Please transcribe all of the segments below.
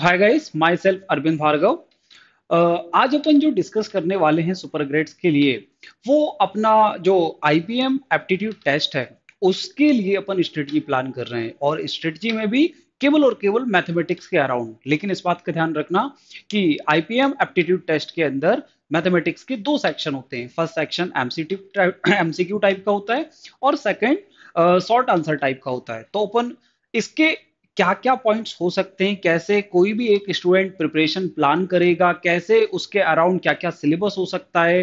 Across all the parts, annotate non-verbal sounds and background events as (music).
हाय guys myself Arvind Bhargav आज अपन जो डिस्कस करने वाले हैं सुपर ग्रेड्स के लिए वो अपना जो I P M aptitude test है उसके लिए अपन स्ट्रेटजी प्लान कर रहे हैं और स्ट्रेटजी में भी केवल और केवल मैथमेटिक्स के अराउंड लेकिन इस बात का ध्यान रखना कि I P M aptitude test के अंदर मैथमेटिक्स के दो सेक्शन होते हैं फर्स्ट सेक्शन एमसीक्यू टाइप का होता है और सेकेंड शॉर्ट आंसर टाइप का होता है तो अपन इसके क्या क्या पॉइंट्स हो सकते हैं कैसे कोई भी एक स्टूडेंट प्रिपरेशन प्लान करेगा कैसे उसके अराउंड क्या क्या सिलेबस हो सकता है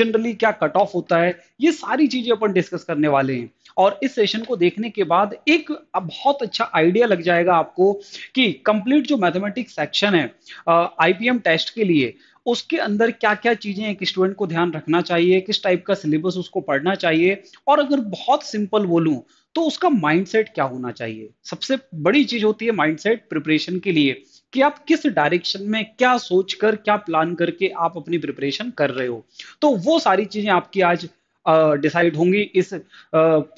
जनरली क्या कट ऑफ होता है ये सारी चीजें अपन डिस्कस करने वाले हैं और इस सेशन को देखने के बाद एक बहुत अच्छा आइडिया लग जाएगा आपको कि कंप्लीट जो मैथमेटिक्स सेक्शन है आईपीएम टेस्ट के लिए उसके अंदर क्या क्या चीजें एक स्टूडेंट को ध्यान रखना चाहिए किस टाइप का सिलेबस उसको पढ़ना चाहिए और अगर बहुत सिंपल बोलूं तो उसका माइंडसेट क्या होना चाहिए सबसे बड़ी चीज होती है माइंडसेट प्रिपरेशन के लिए कि आप किस डायरेक्शन में क्या सोचकर क्या प्लान करके आप अपनी प्रिपरेशन कर रहे हो तो वो सारी चीजें आपकी आज डिसाइड होंगी इस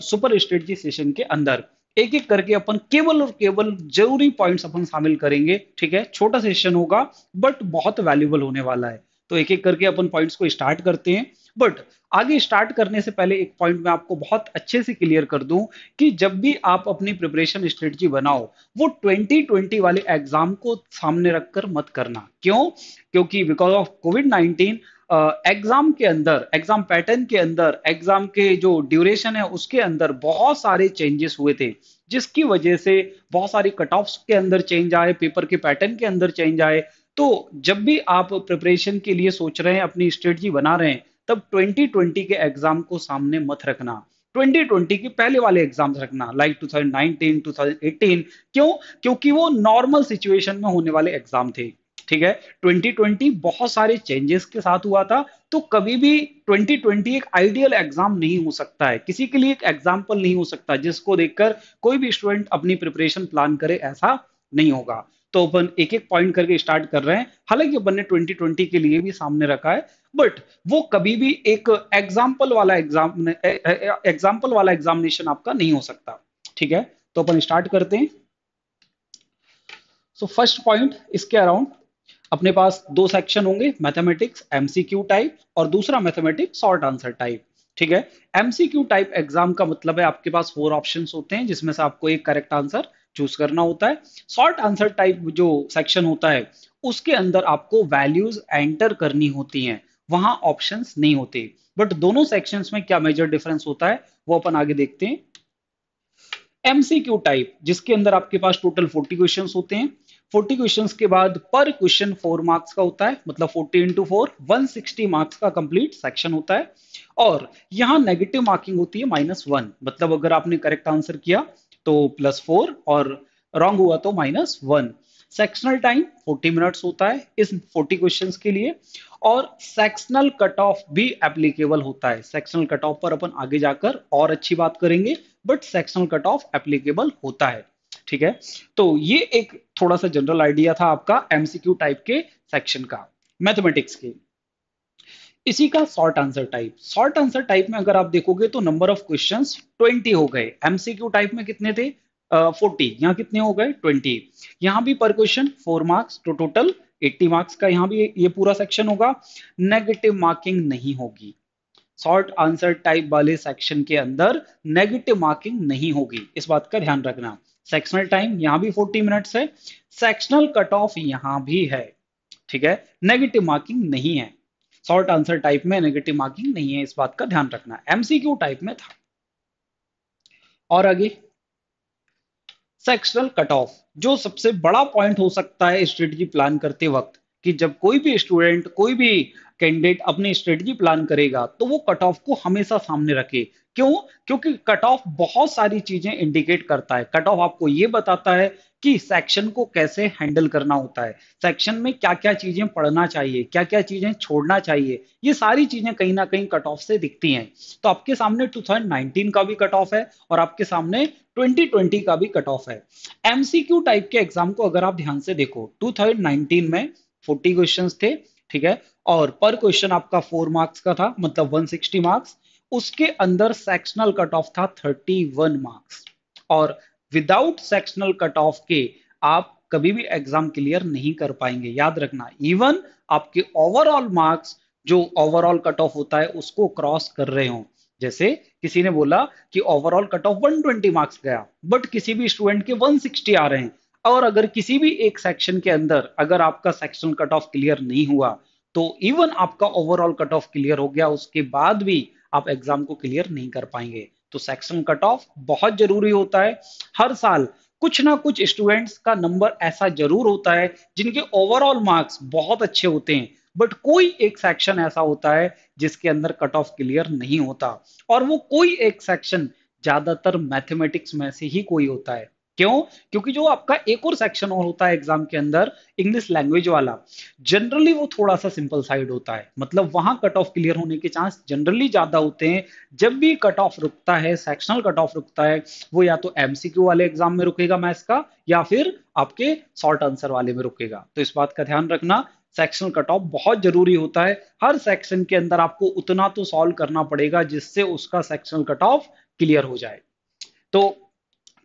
सुपर स्ट्रेटजी सेशन के अंदर एक एक करके अपन केवल और केवल जरूरी पॉइंट्स अपन शामिल करेंगे ठीक है छोटा सेशन होगा बट बहुत वैल्यूबल होने वाला है तो एक एक करके अपन पॉइंट्स को स्टार्ट करते हैं बट आगे स्टार्ट करने से पहले एक पॉइंट मैं आपको बहुत अच्छे से क्लियर कर दूं कि जब भी आप अपनी प्रिपरेशन स्ट्रेटजी बनाओ वो 2020 वाले एग्जाम को सामने रखकर मत करना क्यों क्योंकि बिकॉज ऑफ कोविड 19 एग्जाम के अंदर एग्जाम पैटर्न के अंदर एग्जाम के जो ड्यूरेशन है उसके अंदर बहुत सारे चेंजेस हुए थे जिसकी वजह से बहुत सारी कट ऑफ के अंदर चेंज आए पेपर के पैटर्न के अंदर चेंज आए तो जब भी आप प्रिपरेशन के लिए सोच रहे हैं अपनी स्ट्रेटजी बना रहे हैं तब 2020 के एग्जाम को सामने मत रखना 2020 के पहले वाले एग्जाम्स रखना लाइक 2019, 2018 क्यों क्योंकि वो नॉर्मल सिचुएशन में होने वाले एग्जाम थे ठीक है 2020 बहुत सारे चेंजेस के साथ हुआ था तो कभी भी 2020 एक आइडियल एग्जाम नहीं हो सकता है किसी के लिए एक एग्जाम्पल नहीं हो सकता जिसको देखकर कोई भी स्टूडेंट अपनी प्रिपरेशन प्लान करे ऐसा नहीं होगा तो अपन एक एक पॉइंट करके स्टार्ट कर रहे हैं हालांकि अपन ने 2020 के लिए भी सामने रखा है बट वो कभी भी एक एग्जाम्पल वाला एग्जाम एग्जाम्पल वाला एग्जामिनेशन आपका नहीं हो सकता ठीक है तो अपन स्टार्ट करते हैं सो फर्स्ट पॉइंट इसके अराउंड अपने पास दो सेक्शन होंगे मैथमेटिक्स एमसीक्यू टाइप और दूसरा मैथमेटिक्स शॉर्ट आंसर टाइप ठीक है एमसीक्यू टाइप एग्जाम का मतलब है आपके पास फोर ऑप्शंस होते हैं जिसमें से आपको एक करेक्ट आंसर चूज करना होता है शॉर्ट आंसर टाइप जो सेक्शन होता है उसके अंदर आपको वैल्यूज एंटर करनी होती हैं वहां ऑप्शंस नहीं होते बट दोनों सेक्शंस में क्या मेजर डिफरेंस होता है वो अपन आगे देखते हैं एमसीक्यू टाइप जिसके अंदर आपके पास टोटल 40 क्वेश्चन होते हैं 40 क्वेश्चन के बाद पर क्वेश्चन 4 मार्क्स का होता है मतलब 40 इंटू फोर वन मार्क्स का कंप्लीट सेक्शन होता है और यहाँ नेगेटिव मार्किंग होती है माइनस वन मतलब अगर आपने करेक्ट आंसर किया तो प्लस फोर और रॉन्ग हुआ तो minus one sectional time 40 minutes होता है इस 40 क्वेश्चंस के लिए और सेक्शनल कट ऑफ भी एप्लीकेबल होता है सेक्शनल कट ऑफ पर अपन आगे जाकर और अच्छी बात करेंगे but sectional cut off applicable होता है ठीक है तो ये एक थोड़ा सा जनरल आइडिया था आपका एमसीक्यू टाइप के सेक्शन का मैथमेटिक्स के इसी का short answer type short answer type में अगर आप देखोगे तो नंबर ऑफ क्वेश्चन ट्वेंटी हो गए एमसीक्यू टाइप में कितने थे फोर्टी uh, यहाँ कितने हो गए ट्वेंटी यहाँ भी पर क्वेश्चन फोर मार्क्स तो टोटल एट्टी मार्क्स का यहाँ भी ये पूरा सेक्शन होगा नेगेटिव मार्किंग नहीं होगी शॉर्ट आंसर टाइप वाले सेक्शन के अंदर नेगेटिव मार्किंग नहीं होगी इस बात का ध्यान रखना सेक्शनल टाइम यहाँ भी 40 मिनट्स है सेक्शनल कट ऑफ यहाँ भी है ठीक है नेगेटिव मार्किंग नहीं है शॉर्ट आंसर टाइप में नेगेटिव मार्किंग नहीं है इस बात का ध्यान रखना एमसीक्यू टाइप में था और आगे सेक्शनल कट ऑफ जो सबसे बड़ा पॉइंट हो सकता है स्ट्रेटजी प्लान करते वक्त कि जब कोई भी स्टूडेंट कोई भी कैंडिडेट अपनी स्ट्रेटजी प्लान करेगा तो वो कट ऑफ को हमेशा सामने रखे क्यों क्योंकि कट ऑफ बहुत सारी चीजें इंडिकेट करता है कट ऑफ आपको ये बताता है कि सेक्शन को कैसे हैंडल करना होता है सेक्शन में क्या क्या चीजें पढ़ना चाहिए क्या क्या चीजें छोड़ना चाहिए ये सारी चीजें कहीं ना कहीं कट ऑफ से दिखती हैं तो आपके सामने 2019 का भी कट ऑफ है और आपके सामने 2020 का भी कट ऑफ है एमसीक्यू टाइप के एग्जाम को अगर आप ध्यान से देखो टू में फोर्टी क्वेश्चन थे ठीक है और पर क्वेश्चन आपका फोर मार्क्स का था मतलब वन मार्क्स उसके अंदर सेक्शनल कट ऑफ था थर्टी मार्क्स और विदाउट सेक्शनल कट ऑफ के आप कभी भी एग्जाम क्लियर नहीं कर पाएंगे याद रखना इवन आपके ओवरऑल मार्क्स जो ओवरऑल कट ऑफ होता है उसको क्रॉस कर रहे हो जैसे किसी ने बोला कि ओवरऑल कट ऑफ 120 मार्क्स गया बट किसी भी स्टूडेंट के 160 आ रहे हैं और अगर किसी भी एक सेक्शन के अंदर अगर आपका सेक्शन कट ऑफ क्लियर नहीं हुआ तो इवन आपका ओवरऑल कट ऑफ क्लियर हो गया उसके बाद भी आप एग्जाम को क्लियर नहीं कर पाएंगे तो सेक्शन कट ऑफ बहुत जरूरी होता है हर साल कुछ ना कुछ स्टूडेंट्स का नंबर ऐसा जरूर होता है जिनके ओवरऑल मार्क्स बहुत अच्छे होते हैं बट कोई एक सेक्शन ऐसा होता है जिसके अंदर कट ऑफ क्लियर नहीं होता और वो कोई एक सेक्शन ज्यादातर मैथमेटिक्स में से ही कोई होता है क्यों क्योंकि जो आपका एक और सेक्शन और होता है एग्जाम के अंदर इंग्लिश लैंग्वेज वाला जनरली वो थोड़ा सा सिंपल साइड होता है मतलब वहां कट ऑफ क्लियर होने के चांस जनरली ज्यादा होते हैं जब भी कट ऑफ रुकता है सेक्शनल कट ऑफ रुकता है वो या तो एमसीक्यू वाले एग्जाम में रुकेगा मैथ्स का या फिर आपके शॉर्ट आंसर वाले में रुकेगा तो इस बात का ध्यान रखना सेक्शनल कट ऑफ बहुत जरूरी होता है हर सेक्शन के अंदर आपको उतना तो सॉल्व करना पड़ेगा जिससे उसका सेक्शनल कट ऑफ क्लियर हो जाए तो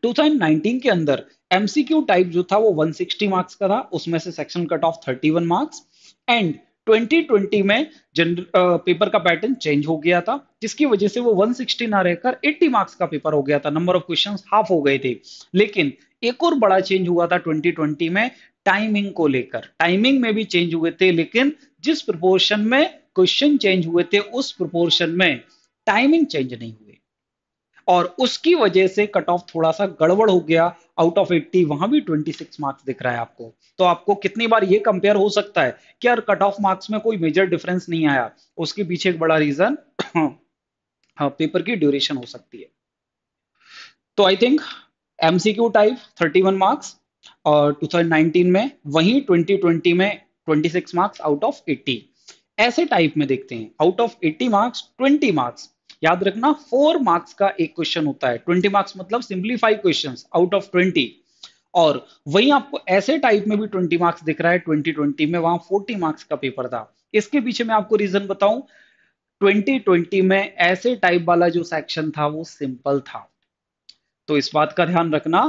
2019 के अंदर एमसीक्यू टाइप जो था वो 160 मार्क्स का था उसमें से section cut off 31 marks and 2020 में जनरल पेपर का पैटर्न चेंज हो गया था जिसकी वजह से वो 160 ना रहकर 80 मार्क्स का पेपर हो गया था नंबर ऑफ क्वेश्चंस हाफ हो गए थे लेकिन एक और बड़ा चेंज हुआ था 2020 में टाइमिंग को लेकर टाइमिंग में भी चेंज हुए थे लेकिन जिस प्रोपोर्शन में क्वेश्चन चेंज हुए थे उस प्रपोर्शन में टाइमिंग चेंज नहीं हुई और उसकी वजह से कट ऑफ थोड़ा सा गड़बड़ हो गया आउट ऑफ 80 वहां भी 26 मार्क्स दिख रहा है आपको तो आपको कितनी बार ये कंपेयर हो सकता है कि यार कट ऑफ मार्क्स में कोई मेजर डिफरेंस नहीं आया उसके पीछे एक बड़ा रीजन पेपर (clears throat) हाँ, की ड्यूरेशन हो सकती है तो I think MCQ type 31 marks और 2019 में वही 2020 में 26 मार्क्स आउट ऑफ 80 ऐसे टाइप में देखते हैं आउट ऑफ 80 मार्क्स 20 मार्क्स याद रखना फोर मार्क्स का एक क्वेश्चन होता है ट्वेंटी मार्क्स मतलब simplify question out of twenty और वहीं आपको ऐसे टाइप में भी ट्वेंटी मार्क्स दिख रहा है ट्वेंटी ट्वेंटी में वहां फोर्टी मार्क्स का पेपर था इसके पीछे मैं आपको रीजन बताऊं 2020 में ऐसे टाइप वाला जो सेक्शन था वो सिंपल था तो इस बात का ध्यान रखना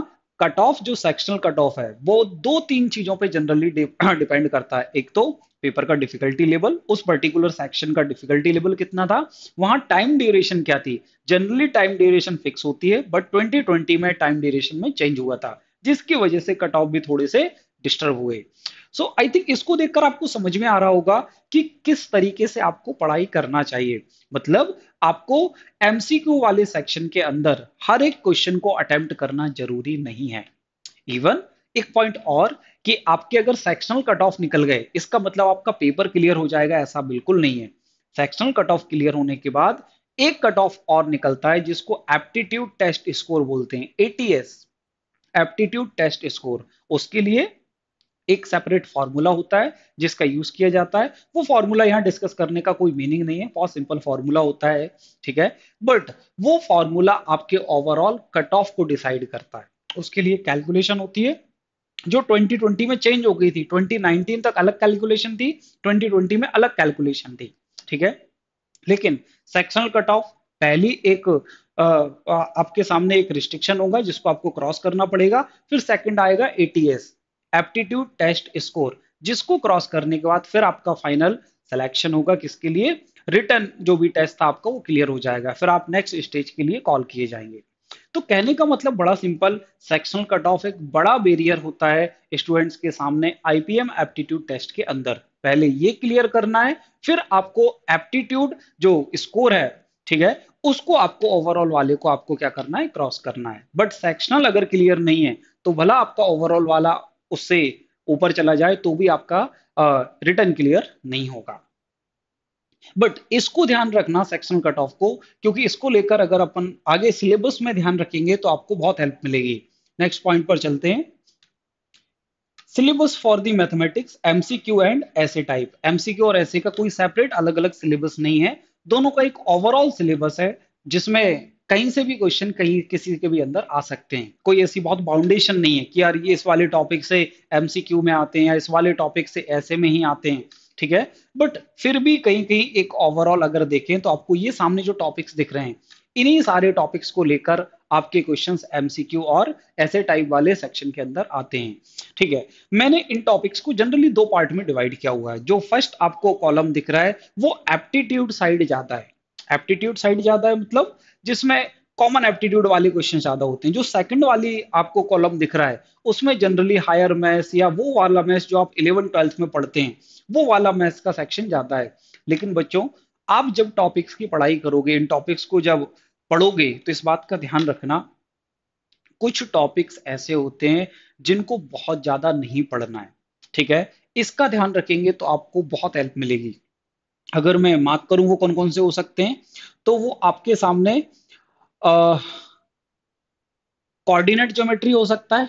कट ऑफ जो सेक्शनल कट ऑफ है वो दो तीन चीजों पे जनरली डिपेंड (clears throat) करता है एक तो पेपर का डिफिकल्टी लेवल उस पर्टिकुलर सेक्शन का डिफिकल्टी लेवल कितना था वहां टाइम ड्यूरेशन क्या थी जनरली टाइम ड्यूरेशन फिक्स होती है बट 2020 में टाइम ड्यूरेशन में चेंज हुआ था जिसकी वजह से कट ऑफ भी थोड़े से डिस्टर्ब हुए सो आई थिंक इसको देखकर आपको समझ में आ रहा होगा कि किस तरीके से आपको पढ़ाई करना चाहिए मतलब आपको एमसीक्यू वाले सेक्शन के अंदर हर एक क्वेश्चन को अटेम्प्ट करना जरूरी नहीं है इवन एक पॉइंट और कि आपके अगर सेक्शनल कट ऑफ निकल गए इसका मतलब आपका पेपर क्लियर हो जाएगा ऐसा बिल्कुल नहीं है सेक्शनल कट ऑफ क्लियर होने के बाद एक कट ऑफ और निकलता है जिसको एप्टीट्यूड टेस्ट स्कोर बोलते हैं एटीएस एप्टीट्यूड टेस्ट स्कोर उसके लिए एक सेपरेट फॉर्मूला होता है जिसका यूज किया जाता है वो फॉर्मूला यहां डिस्कस करने का कोई मीनिंग नहीं है बहुत सिंपल फॉर्मूला होता है ठीक है बट वो फॉर्मूला आपके ओवरऑल कट ऑफ को डिसाइड करता है उसके लिए कैलकुलेशन होती है जो 2020 में चेंज हो गई थी 2019 तक अलग कैलकुलेशन थी 2020 में अलग कैलकुलेशन थी ठीक है लेकिन सेक्शनल कट ऑफ पहली एक आ, आ, आपके सामने एक रिस्ट्रिक्शन होगा जिसको आपको क्रॉस करना पड़ेगा फिर सेकंड आएगा एटीएस एप्टीट्यूड टेस्ट स्कोर जिसको क्रॉस करने के बाद फिर आपका फाइनल सिलेक्शन होगा किसके लिए रिटर्न जो भी टेस्ट था आपका वो क्लियर हो जाएगा फिर आप नेक्स्ट स्टेज के लिए कॉल किए जाएंगे तो कहने का मतलब बड़ा सिंपल सेक्शनल कट ऑफ एक बड़ा बेरियर होता है स्टूडेंट्स के सामने आईपीएम एप्टीट्यूड टेस्ट के अंदर पहले ये क्लियर करना है फिर आपको एप्टीट्यूड जो स्कोर है ठीक है उसको आपको ओवरऑल वाले को आपको क्या करना है क्रॉस करना है बट सेक्शनल अगर क्लियर नहीं है तो भला आपका ओवरऑल वाला उससे ऊपर चला जाए तो भी आपका रिटर्न uh, क्लियर नहीं होगा बट इसको ध्यान रखना सेक्शन कट ऑफ को क्योंकि इसको लेकर अगर अपन आगे सिलेबस में ध्यान रखेंगे तो आपको बहुत हेल्प मिलेगी नेक्स्ट पॉइंट पर चलते हैं syllabus for the mathematics MCQ and ऐसे टाइप एमसीक्यू और ऐसे का कोई सेपरेट अलग अलग सिलेबस नहीं है दोनों का एक ओवरऑल सिलेबस है जिसमें कहीं से भी क्वेश्चन कहीं किसी के भी अंदर आ सकते हैं कोई ऐसी बहुत बाउंडेशन नहीं है कि यार ये इस वाले टॉपिक से एमसीक्यू में आते हैं या इस वाले टॉपिक से ऐसे में ही आते हैं ठीक है बट फिर भी कहीं कहीं एक ओवरऑल अगर देखें तो आपको ये सामने जो टॉपिक्स दिख रहे हैं इन्हीं सारे टॉपिक्स को लेकर आपके क्वेश्चंस एमसीक्यू और ऐसे टाइप वाले सेक्शन के अंदर आते हैं ठीक है मैंने इन टॉपिक्स को जनरली दो पार्ट में डिवाइड किया हुआ है जो फर्स्ट आपको कॉलम दिख रहा है वो एप्टीट्यूड साइड जाता है एप्टीट्यूड साइड जाता है मतलब जिसमें कॉमन एप्टीट्यूड वाले क्वेश्चन ज्यादा होते हैं जो सेकंड वाली आपको कॉलम दिख रहा है उसमें जनरली हायर मैथ्स या वो वाला मैथ्स जो आप इलेवन ट्वेल्थ में पढ़ते हैं वो वाला मैथ्स का सेक्शन ज्यादा है लेकिन बच्चों आप जब टॉपिक्स की पढ़ाई करोगे इन टॉपिक्स को जब पढ़ोगे तो इस बात का ध्यान रखना कुछ टॉपिक्स ऐसे होते हैं जिनको बहुत ज्यादा नहीं पढ़ना है ठीक है इसका ध्यान रखेंगे तो आपको बहुत हेल्प मिलेगी अगर मैं बात करूं वो कौन कौन से हो सकते हैं तो वो आपके सामने कोऑर्डिनेट ज्योमेट्री हो सकता है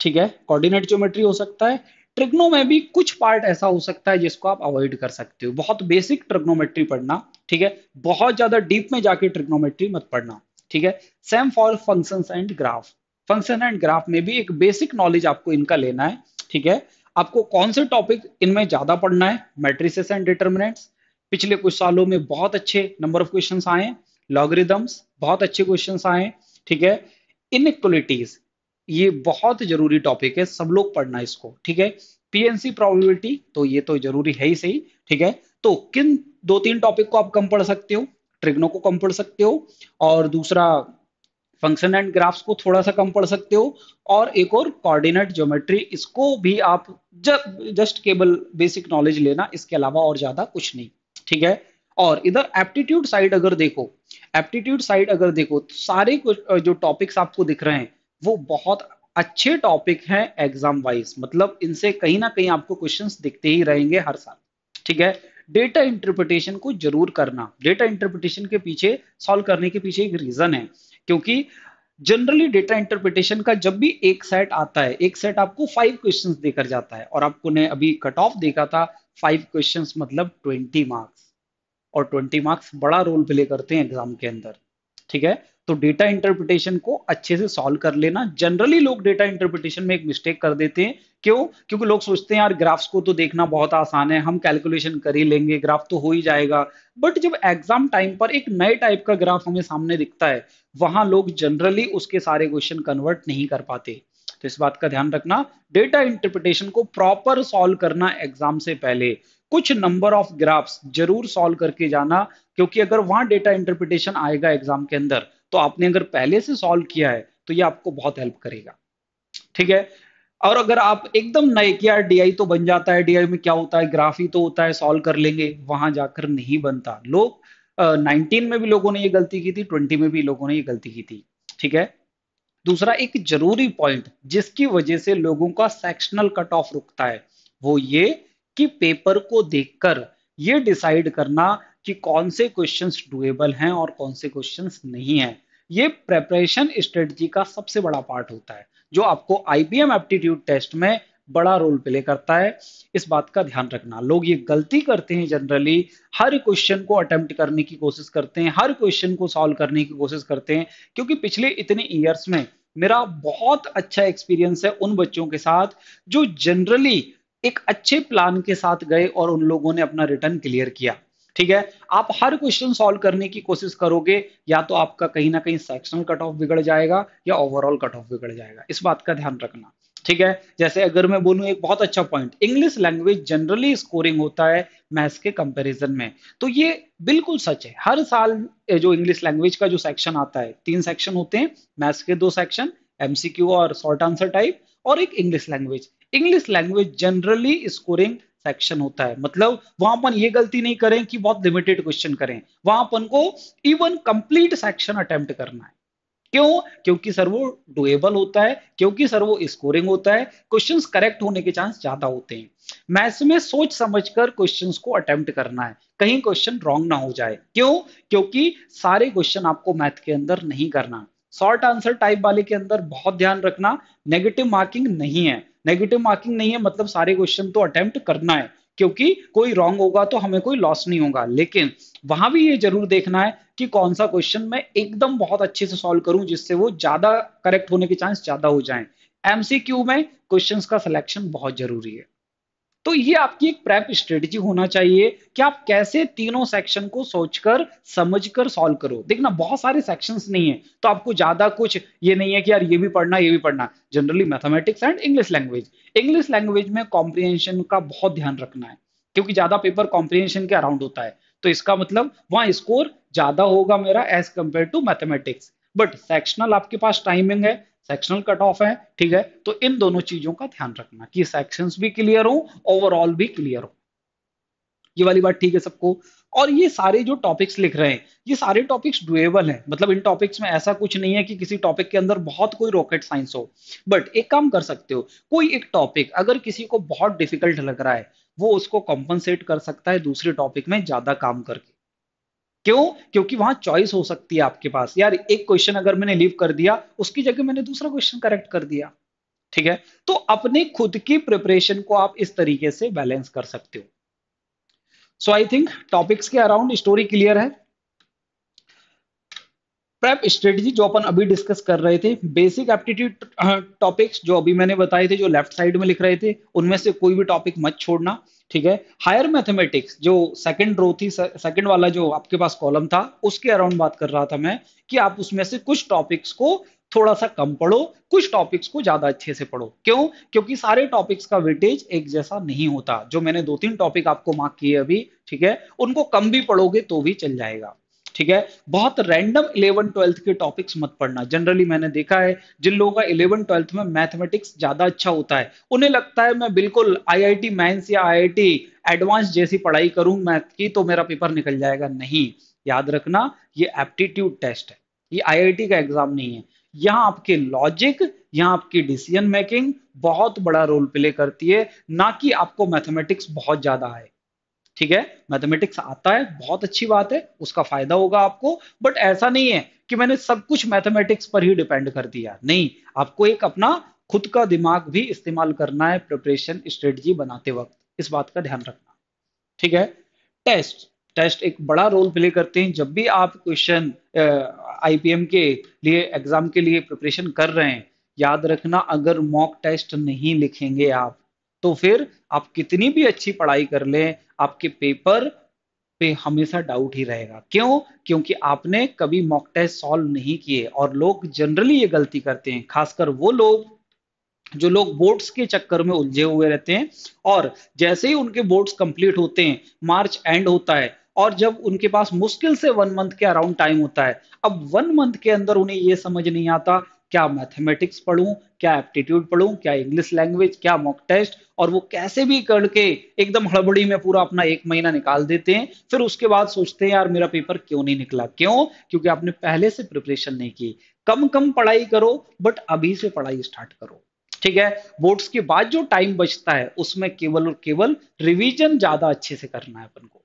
ठीक है कोऑर्डिनेट ज्योमेट्री हो सकता है ट्रिग्नो में भी कुछ पार्ट ऐसा हो सकता है जिसको आप अवॉइड कर सकते हो बहुत बेसिक ट्रिग्नोमेट्री पढ़ना ठीक है बहुत ज्यादा डीप में जाके ट्रिग्नोमेट्री मत पढ़ना ठीक है same for function and graph function and graph में भी एक बेसिक नॉलेज आपको इनका लेना है ठीक है आपको कौन से टॉपिक इनमें ज्यादा पढ़ना है मैट्रिसेस एंड डिटर्मिनेंट्स पिछले कुछ सालों में बहुत अच्छे नंबर ऑफ क्वेश्चन आए हैं लॉगरिदम्स बहुत अच्छे क्वेश्चन आए ठीक है इनक्वलिटीज ये बहुत जरूरी टॉपिक है सब लोग पढ़ना इसको ठीक है पीएनसी प्रोबेबिलिटी तो ये तो जरूरी है ही सही ठीक है तो किन दो तीन टॉपिक को आप कम पढ़ सकते हो ट्रिग्नो को कम पढ़ सकते हो और दूसरा फंक्शन एंड ग्राफ्स को थोड़ा सा कम पढ़ सकते हो और एक और कोऑर्डिनेट ज्योमेट्री इसको भी आप जस्ट केवल बेसिक नॉलेज लेना इसके अलावा और ज्यादा कुछ नहीं ठीक है और इधर एप्टीट्यूड साइड अगर देखो एप्टीट्यूड साइड अगर देखो तो सारे जो टॉपिक्स आपको दिख रहे हैं वो बहुत अच्छे टॉपिक हैं एग्जाम वाइज मतलब इनसे कहीं ना कहीं आपको क्वेश्चन दिखते ही रहेंगे हर साल ठीक है डेटा इंटरप्रिटेशन को जरूर करना डेटा इंटरप्रिटेशन के पीछे सॉल्व करने के पीछे एक रीजन है क्योंकि जनरली डेटा इंटरप्रिटेशन का जब भी एक सेट आता है एक सेट आपको फाइव क्वेश्चंस देकर जाता है और आपको ने अभी कट ऑफ देखा था फाइव क्वेश्चंस मतलब ट्वेंटी मार्क्स और 20 मार्क्स बड़ा रोल प्ले करते हैं एग्जाम के अंदर ठीक है तो डेटा इंटरप्रिटेशन को अच्छे से सॉल्व कर लेना जनरली लोग डेटा इंटरप्रिटेशन में एक मिस्टेक कर देते हैं क्यों क्योंकि लोग सोचते हैं यार ग्राफ्स को तो देखना बहुत आसान है हम कैलकुलेशन कर ही लेंगे ग्राफ तो हो ही जाएगा बट जब एग्जाम टाइम पर एक नए टाइप का ग्राफ हमें सामने दिखता है वहां लोग जनरली उसके सारे क्वेश्चन कन्वर्ट नहीं कर पाते तो इस बात का ध्यान रखना डेटा इंटरप्रिटेशन को प्रॉपर सॉल्व करना एग्जाम से पहले कुछ नंबर ऑफ ग्राफ्स जरूर सॉल्व करके जाना क्योंकि अगर वहां डेटा इंटरप्रिटेशन आएगा एग्जाम के अंदर तो आपने अगर पहले से सॉल्व किया है तो ये आपको बहुत हेल्प करेगा ठीक है और अगर आप एकदम नए कि यार डीआई तो बन जाता है डीआई में क्या होता है ग्राफ ही तो होता है सॉल्व कर लेंगे वहां जाकर नहीं बनता लोग नाइनटीन में भी लोगों ने ये गलती की थी ट्वेंटी में भी लोगों ने ये गलती की थी ठीक है दूसरा एक जरूरी पॉइंट जिसकी वजह से लोगों का सेक्शनल कट ऑफ रुकता है वो ये कि पेपर को देखकर ये डिसाइड करना कि कौन से क्वेश्चंस डुएबल हैं और कौन से क्वेश्चंस नहीं हैं ये प्रेपरेशन स्ट्रेटजी का सबसे बड़ा पार्ट होता है जो आपको आईबीएम एप्टीट्यूड टेस्ट में बड़ा रोल प्ले करता है इस बात का ध्यान रखना लोग ये गलती करते हैं जनरली हर क्वेश्चन को अटेम्प्ट करने की कोशिश करते हैं हर क्वेश्चन को सॉल्व करने की कोशिश करते हैं क्योंकि पिछले इतने ईयर्स में मेरा बहुत अच्छा एक्सपीरियंस है उन बच्चों के साथ जो जनरली एक अच्छे प्लान के साथ गए और उन लोगों ने अपना रिटर्न क्लियर किया ठीक है आप हर क्वेश्चन सॉल्व करने की कोशिश करोगे या तो आपका कहीं ना कहीं सेक्शन कट ऑफ बिगड़ जाएगा या ओवरऑल कट ऑफ बिगड़ जाएगा इस बात का ध्यान रखना ठीक है जैसे अगर मैं बोलूं एक बहुत अच्छा point English language generally scoring होता है मैथ्स के कंपैरिजन में तो ये बिल्कुल सच है हर साल जो इंग्लिश लैंग्वेज का जो सेक्शन आता है तीन सेक्शन होते हैं मैथ्स के दो सेक्शन एमसीक्यू और शॉर्ट आंसर टाइप और एक English language English language generally scoring section होता है मतलब वहां अपन ये गलती नहीं करें कि बहुत लिमिटेड क्वेश्चन करें वहां अपन को इवन कंप्लीट सेक्शन अटेम्प्ट करना है क्यों क्योंकि सर वो डुएबल होता है क्योंकि सर वो स्कोरिंग होता है क्वेश्चन करेक्ट होने के चांस ज्यादा होते हैं मैथ्स में सोच समझकर क्वेश्चंस को अटेम्प्ट करना है कहीं क्वेश्चन रॉन्ग ना हो जाए क्यों क्योंकि सारे क्वेश्चन आपको मैथ के अंदर नहीं करना शॉर्ट आंसर टाइप वाले के अंदर बहुत ध्यान रखना नेगेटिव मार्किंग नहीं है नेगेटिव मार्किंग नहीं है मतलब सारे क्वेश्चन तो अटेम्प्ट करना है क्योंकि कोई रॉन्ग होगा तो हमें कोई लॉस नहीं होगा लेकिन वहां भी ये जरूर देखना है कि कौन सा क्वेश्चन मैं एकदम बहुत अच्छे से सॉल्व करूं जिससे वो ज्यादा करेक्ट होने के चांस ज्यादा हो जाए एमसीक्यू में क्वेश्चन का सिलेक्शन बहुत जरूरी है तो ये आपकी एक प्रेप स्ट्रेटजी होना चाहिए कि आप कैसे तीनों सेक्शन को सोचकर समझकर सॉल्व करो देखना बहुत सारे सेक्शंस नहीं है तो आपको ज्यादा कुछ ये नहीं है कि यार ये भी पढ़ना ये भी पढ़ना generally mathematics and English language English language में कॉम्प्रिहेंशन का बहुत ध्यान रखना है क्योंकि ज्यादा पेपर कॉम्प्रिहेंशन के अराउंड होता है तो इसका मतलब वहां स्कोर ज्यादा होगा मेरा as compare to mathematics but sectional आपके पास टाइमिंग है सेक्शनल कट ऑफ है ठीक है तो इन दोनों चीजों का ध्यान रखना कि सेक्शन भी क्लियर हो ओवरऑल भी क्लियर हो ये वाली बात ठीक है सबको और ये सारे जो टॉपिक्स लिख रहे हैं ये सारे टॉपिक्स डुएबल हैं मतलब इन टॉपिक्स में ऐसा कुछ नहीं है कि किसी टॉपिक के अंदर बहुत कोई रॉकेट साइंस हो बट एक काम कर सकते हो कोई एक टॉपिक अगर किसी को बहुत डिफिकल्ट लग रहा है वो उसको कॉम्पनसेट कर सकता है दूसरे टॉपिक में ज्यादा काम करके क्यों क्योंकि वहां चॉइस हो सकती है आपके पास यार एक क्वेश्चन अगर मैंने लीव कर दिया उसकी जगह मैंने दूसरा क्वेश्चन करेक्ट कर दिया ठीक है तो अपने खुद की प्रिपरेशन को आप इस तरीके से बैलेंस कर सकते हो सो आई थिंक टॉपिक्स के अराउंड स्टोरी क्लियर है प्रेप स्ट्रेटजी जो अपन अभी डिस्कस कर रहे थे बेसिक एप्टीट्यूड टॉपिक्स जो अभी मैंने बताए थे जो लेफ्ट साइड में लिख रहे थे उनमें से कोई भी टॉपिक मत छोड़ना ठीक है हायर मैथमेटिक्स जो सेकंड रो थी सेकंड वाला जो आपके पास कॉलम था उसके अराउंड बात कर रहा था मैं कि आप उसमें से कुछ टॉपिक्स को थोड़ा सा कम पढ़ो कुछ टॉपिक्स को ज्यादा अच्छे से पढ़ो क्यों क्योंकि सारे टॉपिक्स का वेटेज एक जैसा नहीं होता जो मैंने दो तीन टॉपिक आपको मार्क किए अभी ठीक है उनको कम भी पढ़ोगे तो भी चल जाएगा ठीक है बहुत रैंडम इलेवन ट्वेल्थ के टॉपिक्स मत पढ़ना जनरली मैंने देखा है जिन लोगों का इलेवन ट्वेल्थ में मैथमेटिक्स ज्यादा अच्छा होता है उन्हें लगता है मैं बिल्कुल आईआईटी मेंस या आईआईटी एडवांस जैसी पढ़ाई करूं मैथ की तो मेरा पेपर निकल जाएगा नहीं याद रखना ये एप्टीट्यूड टेस्ट है ये आई का एग्जाम नहीं है यहाँ आपके लॉजिक यहाँ आपकी डिसीजन मेकिंग बहुत बड़ा रोल प्ले करती है ना कि आपको मैथमेटिक्स बहुत ज्यादा आए ठीक है मैथमेटिक्स आता है बहुत अच्छी बात है उसका फायदा होगा आपको बट ऐसा नहीं है कि मैंने सब कुछ मैथमेटिक्स पर ही डिपेंड कर दिया नहीं आपको एक अपना खुद का दिमाग भी इस्तेमाल करना है प्रिपरेशन स्ट्रेटजी बनाते वक्त इस बात का ध्यान रखना ठीक है टेस्ट टेस्ट एक बड़ा रोल प्ले करते हैं जब भी आप क्वेश्चन आईपीएम के लिए एग्जाम के लिए प्रिपरेशन कर रहे हैं याद रखना अगर मॉक टेस्ट नहीं लिखेंगे आप तो फिर आप कितनी भी अच्छी पढ़ाई कर लें आपके पेपर पे हमेशा डाउट ही रहेगा क्यों क्योंकि आपने कभी मॉक टेस्ट सॉल्व नहीं किए और लोग जनरली ये गलती करते हैं खासकर वो लोग जो लोग बोर्ड्स के चक्कर में उलझे हुए रहते हैं और जैसे ही उनके बोर्ड्स कंप्लीट होते हैं मार्च एंड होता है और जब उनके पास मुश्किल से वन मंथ के अराउंड टाइम होता है अब वन मंथ के अंदर उन्हें यह समझ नहीं आता क्या मैथमेटिक्स पढ़ूं क्या एप्टीट्यूड पढ़ूं क्या इंग्लिश लैंग्वेज क्या मॉक टेस्ट और वो कैसे भी करके एकदम हड़बड़ी में पूरा अपना एक महीना निकाल देते हैं फिर उसके बाद सोचते हैं यार मेरा पेपर क्यों नहीं निकला क्यों क्योंकि आपने पहले से प्रिपरेशन नहीं की कम कम पढ़ाई करो बट अभी से पढ़ाई स्टार्ट करो ठीक है बोर्ड्स के बाद जो टाइम बचता है उसमें केवल और केवल रिवीजन ज्यादा अच्छे से करना है अपन को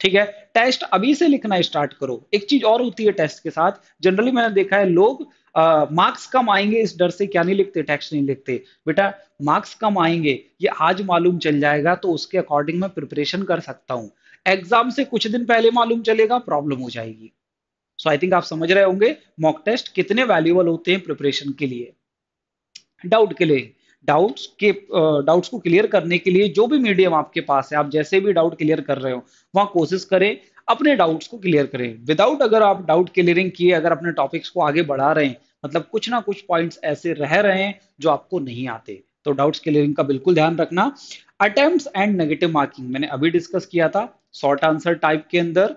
ठीक है टेस्ट अभी से लिखना स्टार्ट करो एक चीज और होती है टेस्ट के साथ जनरली मैंने देखा है लोग मार्क्स कम आएंगे इस डर से क्या नहीं लिखते टैक्स नहीं लिखते बेटा मार्क्स कम आएंगे ये आज मालूम चल जाएगा तो उसके अकॉर्डिंग मैं प्रिपरेशन कर सकता हूँ एग्जाम से कुछ दिन पहले मालूम चलेगा प्रॉब्लम हो जाएगी सो आई थिंक आप समझ रहे होंगे मॉक टेस्ट कितने वैल्यूबल होते हैं प्रिपरेशन के लिए डाउट के लिए डाउट्स के डाउट्स को क्लियर करने के लिए जो भी मीडियम आपके पास है आप जैसे भी डाउट क्लियर कर रहे हो वहां कोशिश करें अपने डाउट्स को क्लियर करें विदाउट अगर आप डाउट क्लियरिंग किए अगर अपने टॉपिक्स को आगे बढ़ा रहे हैं मतलब कुछ ना कुछ पॉइंट्स ऐसे रह रहे हैं जो आपको नहीं आते तो डाउट्स क्लियरिंग का बिल्कुल ध्यान रखना अटेम्प्ट एंड नेगेटिव मार्किंग मैंने अभी डिस्कस किया था शॉर्ट आंसर टाइप के अंदर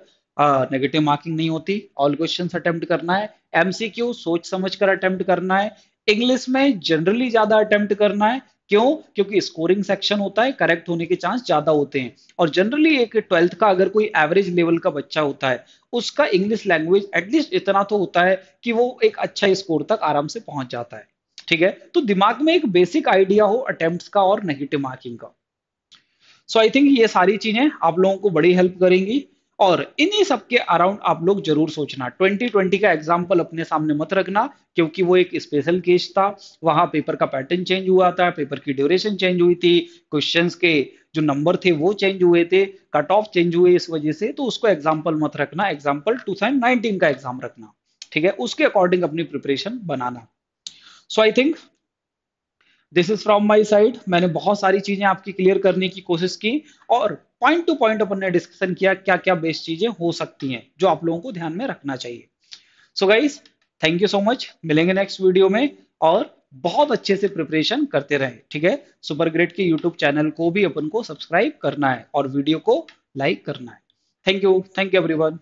नेगेटिव मार्किंग नहीं होती ऑल क्वेश्चन अटेम्प्ट करना है एमसीक्यू सोच समझ कर अटेम्प्ट करना है इंग्लिश में जनरली ज्यादा अटेम्प्ट करना है क्यों क्योंकि स्कोरिंग सेक्शन होता है करेक्ट होने के चांस ज्यादा होते हैं और जनरली एक ट्वेल्थ का अगर कोई एवरेज लेवल का बच्चा होता है उसका इंग्लिश लैंग्वेज एटलीस्ट इतना तो होता है कि वो एक अच्छा स्कोर तक आराम से पहुंच जाता है ठीक है तो दिमाग में एक बेसिक आइडिया हो अटेम्प्ट का और नेगेटिव मार्किंग का सो आई थिंक ये सारी चीजें आप लोगों को बड़ी हेल्प करेंगी और इन्हीं सब के अराउंड आप लोग जरूर सोचना 2020 का एग्जाम्पल अपने सामने मत रखना क्योंकि वो एक स्पेशल केस था वहां पेपर का पैटर्न चेंज हुआ था पेपर की ड्यूरेशन चेंज हुई थी क्वेश्चंस के जो नंबर थे वो चेंज हुए थे कट ऑफ चेंज हुए इस वजह से तो उसको एग्जाम्पल मत रखना एग्जाम्पल टू का एग्जाम रखना ठीक है उसके अकॉर्डिंग अपनी प्रिपरेशन बनाना so I think this is from my side मैंने बहुत सारी चीजें आपकी क्लियर करने की कोशिश की और पॉइंट टू पॉइंट अपन ने डिस्कशन किया क्या क्या बेस्ट चीजें हो सकती हैं जो आप लोगों को ध्यान में रखना चाहिए so guys thank you so much मिलेंगे नेक्स्ट वीडियो में और बहुत अच्छे से प्रिपरेशन करते रहे ठीक है सुपर ग्रेड के यूट्यूब चैनल को भी अपन को सब्सक्राइब करना है और वीडियो को लाइक करना है thank you thank you everyone